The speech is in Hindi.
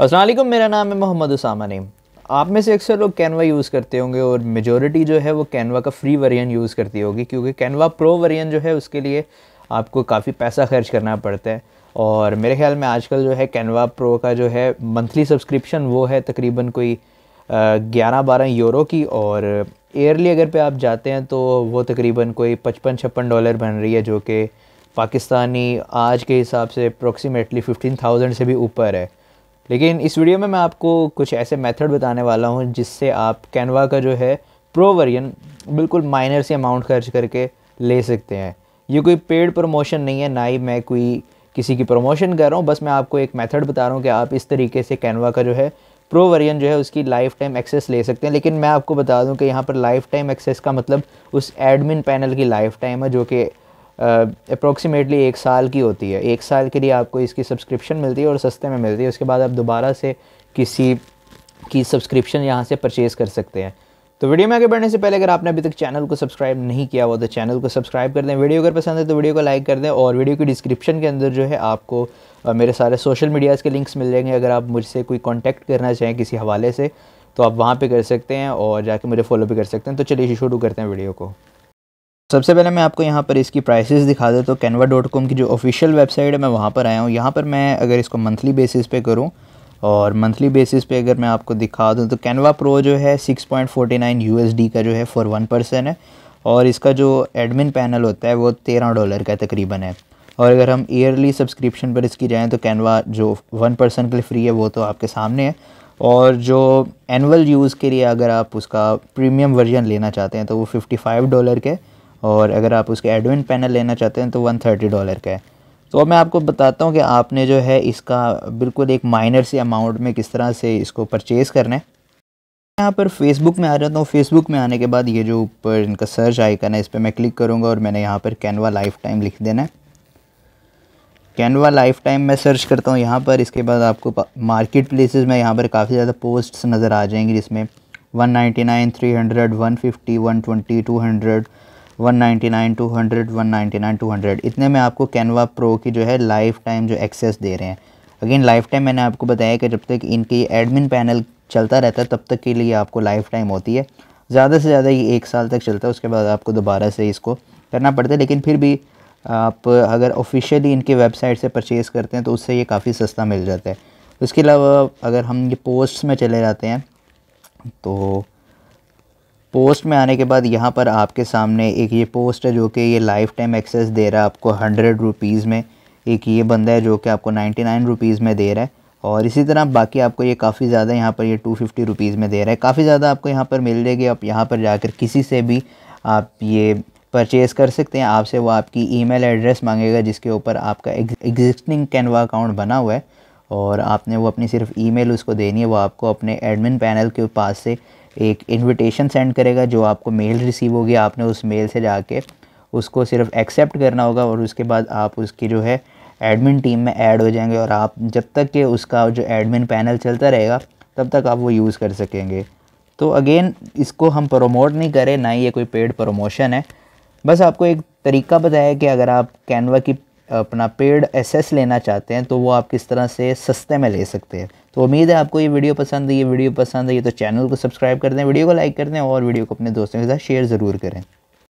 असलम मेरा नाम है मोहम्मद उसामा नेम आप में से अक्सर लोग कैनवा यूज़ करते होंगे और मेजोरिटी जो है वो कैनवा का फ्री वर्जन यूज़ करती होगी क्योंकि कैनवा प्रो वर्जन जो है उसके लिए आपको काफ़ी पैसा खर्च करना पड़ता है और मेरे ख्याल में आजकल जो है कैनवा प्रो का जो है मंथली सब्सक्रिप्शन वो है तकरीबन कोई ग्यारह बारह यूरो की और एयरली अगर पे आप जाते हैं तो वो तकरीबन कोई पचपन छप्पन डॉलर बन रही है जो कि पाकिस्तानी आज के हिसाब से अप्रोक्सीमेटली फ़िफ्टीन थाउजेंड से भी ऊपर है लेकिन इस वीडियो में मैं आपको कुछ ऐसे मेथड बताने वाला हूँ जिससे आप कैनवा का जो है प्रो वर्जन बिल्कुल माइनर से अमाउंट खर्च करके ले सकते हैं ये कोई पेड प्रमोशन नहीं है ना ही मैं कोई किसी की प्रमोशन कर रहा हूँ बस मैं आपको एक मेथड बता रहा हूँ कि आप इस तरीके से कैनवा का जो है प्रो वर्जन जो है उसकी लाइफ टाइम एक्सेस ले सकते हैं लेकिन मैं आपको बता दूं कि यहाँ पर लाइफ टाइम एक्सेस का मतलब उस एडमिन पैनल की लाइफ टाइम है जो कि अप्रोक्सीमेटली एक साल की होती है एक साल के लिए आपको इसकी सब्सक्रिप्शन मिलती है और सस्ते में मिलती है उसके बाद आप दोबारा से किसी की सब्सक्रिप्शन यहाँ से परचेज़ कर सकते हैं तो वीडियो में आगे बढ़ने से पहले अगर आपने अभी तक चैनल को सब्सक्राइब नहीं किया हुआ तो चैनल को सब्सक्राइब कर दें वीडियो अगर पसंद है तो वीडियो को लाइक कर दें और वीडियो की डिस्क्रिप्शन के अंदर जो है आपको मेरे सारे सोशल मीडियाज़ के लिंक्स मिल जाएंगे अगर आप मुझसे कोई कॉन्टैक्ट करना चाहें किसी हवाले से तो आप वहाँ पर कर सकते हैं और जाके मुझे फॉलो भी कर सकते हैं तो चलिए शुरू करते हैं वीडियो को सबसे पहले मैं आपको यहाँ पर इसकी प्राइसेस दिखा दें तो कैनवा डॉट कॉम की जो ऑफिशियल वेबसाइट है मैं वहाँ पर आया हूँ यहाँ पर मैं अगर इसको मंथली बेसिस पे करूँ और मंथली बेसिस पे अगर मैं आपको दिखा दूँ तो कैनवा प्रो जो है 6.49 पॉइंट का जो है फॉर वन पर्सन है और इसका जो एडमिन पैनल होता है वो तेरह डॉलर का तकरीबन है और अगर हम ईयरली सब्सक्रिप्शन पर इसकी जाएँ तो कैनवा जो वन पर्सन के लिए फ्री है वो तो आपके सामने है और जो एनअल यूज़ के लिए अगर आप उसका प्रीमियम वर्जन लेना चाहते हैं तो वो फिफ्टी डॉलर के और अगर आप उसके एडमिन पैनल लेना चाहते हैं तो वन थर्टी डॉलर का है तो मैं आपको बताता हूँ कि आपने जो है इसका बिल्कुल एक माइनर से अमाउंट में किस तरह से इसको परचेज़ करना है यहाँ पर फेसबुक में आ जाता हूँ फेसबुक में आने के बाद ये जो ऊपर इनका सर्च आइकन है इस पर मैं क्लिक करूँगा और मैंने यहाँ पर कैनवा लाइफ टाइम लिख देना है कैनवा लाइफ टाइम मैं सर्च करता हूँ यहाँ पर इसके बाद आपको मार्केट प्लेसेस में यहाँ पर काफ़ी ज़्यादा पोस्ट्स नज़र आ जाएंगी जिसमें 199, 300, 150, 120, 200 199 200 199 200 इतने में आपको कैनवा प्रो की जो है लाइफ टाइम जो एक्सेस दे रहे हैं अगेन लाइफ टाइम मैंने आपको बताया कि जब तक इनकी एडमिन पैनल चलता रहता है तब तक के लिए आपको लाइफ टाइम होती है ज़्यादा से ज़्यादा ये एक साल तक चलता है उसके बाद आपको दोबारा से इसको करना पड़ता है लेकिन फिर भी आप अगर ऑफिशियली इनके वेबसाइट से परचेज़ करते हैं तो उससे ये काफ़ी सस्ता मिल जाता है उसके अलावा अगर हम ये पोस्ट्स में चले जाते हैं तो पोस्ट में आने के बाद यहाँ पर आपके सामने एक ये पोस्ट है जो कि ये लाइफ टाइम एक्सेस दे रहा है आपको हंड्रेड रुपीज़ में एक ये बंदा है जो कि आपको नाइन्टी नाइन रुपीज़ में दे रहा है और इसी तरह बाकी आपको ये काफ़ी ज़्यादा यहाँ पर ये टू फिफ्टी रुपीज़ में दे रहा है काफ़ी ज़्यादा आपको यहाँ पर मिल जाएगी आप यहाँ पर जाकर किसी से भी आप ये परचेज़ कर सकते हैं आपसे वो आपकी मेल एड्रेस मांगेगा जिसके ऊपर आपका एग्जिस्टिंग कैनवा अकाउंट बना हुआ है और आपने वो अपनी सिर्फ मेल उसको देनी है वो आपको अपने एडमिन पैनल के पास से एक इनविटेशन सेंड करेगा जो आपको मेल रिसीव होगी आपने उस मेल से जाके उसको सिर्फ एक्सेप्ट करना होगा और उसके बाद आप उसकी जो है एडमिन टीम में ऐड हो जाएंगे और आप जब तक कि उसका जो एडमिन पैनल चलता रहेगा तब तक आप वो यूज़ कर सकेंगे तो अगेन इसको हम प्रोमोट नहीं करें ना ही ये कोई पेड प्रमोशन है बस आपको एक तरीका बताया कि अगर आप कैनवा की अपना पेड एसेस लेना चाहते हैं तो वो आप किस तरह से सस्ते में ले सकते हैं तो उम्मीद है आपको ये वीडियो पसंद है ये वीडियो पसंद है ये तो चैनल को सब्सक्राइब कर दें वीडियो को लाइक कर दें और वीडियो को अपने दोस्तों के साथ शेयर ज़रूर करें